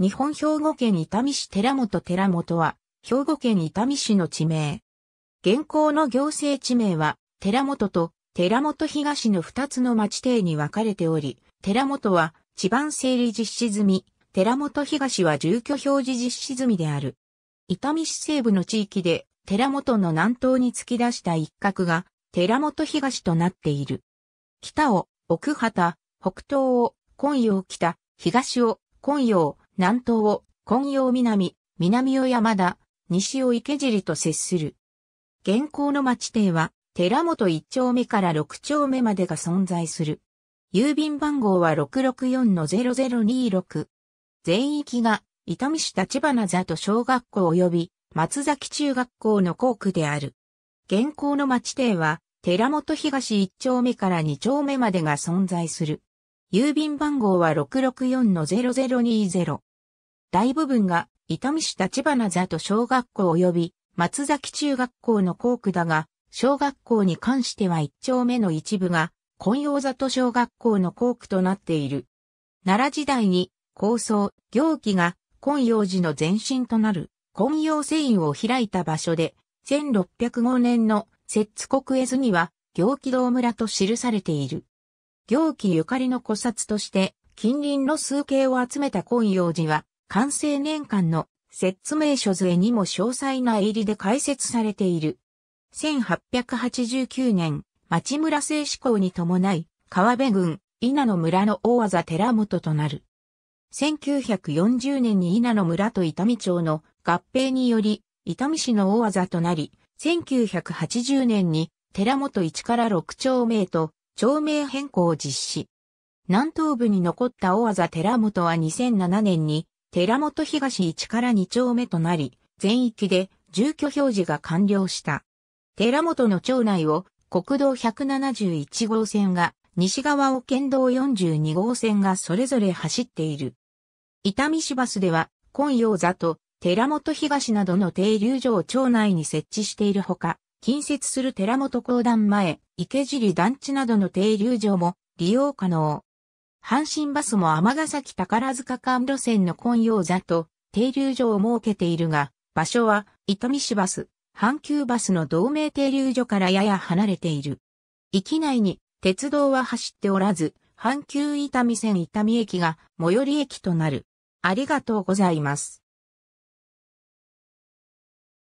日本兵庫県伊丹市寺本寺本は、兵庫県伊丹市の地名。現行の行政地名は、寺本と寺本東の二つの町邸に分かれており、寺本は地盤整理実施済み、寺本東は住居表示実施済みである。伊丹市西部の地域で、寺本の南東に突き出した一角が、寺本東となっている。北を奥畑、北東を今陽北、東を今陽、南東を金陽南、南を山田、西を池尻と接する。現行の町邸は、寺本一丁目から六丁目までが存在する。郵便番号は664-0026。全域が、伊丹市立花座と小学校及び、松崎中学校の校区である。現行の町邸は、寺本東一丁目から二丁目までが存在する。郵便番号は664-0020。大部分が伊丹市立花里小学校及び松崎中学校の校区だが、小学校に関しては一丁目の一部が、混座里小学校の校区となっている。奈良時代に、高層、行基が、今陽寺の前身となる、今陽。繊維を開いた場所で、1605年の、摂津国絵図には、行基道村と記されている。行基ゆかりの古刹として、近隣の数形を集めた今陽寺は、完成年間の説明書図絵にも詳細な絵入りで解説されている。1889年、町村制志向に伴い、川辺郡、稲の村の大技寺本となる。1940年に稲の村と伊丹町の合併により、伊丹市の大技となり、1980年に寺本1から6丁目と町名変更を実施。南東部に残った大技寺本は2007年に寺本東1から2丁目となり、全域で住居表示が完了した。寺本の町内を国道171号線が、西側を県道42号線がそれぞれ走っている。伊丹市バスでは、今陽座と寺本東などの停留所を町内に設置しているほか、近接する寺本公団前、池尻団地などの停留所も利用可能。阪神バスも天崎宝塚間路線の混用座と停留所を設けているが、場所は伊丹市バス、阪急バスの同名停留所からやや離れている。域内に鉄道は走っておらず、阪急伊丹線伊丹駅が最寄り駅となる。ありがとうございます。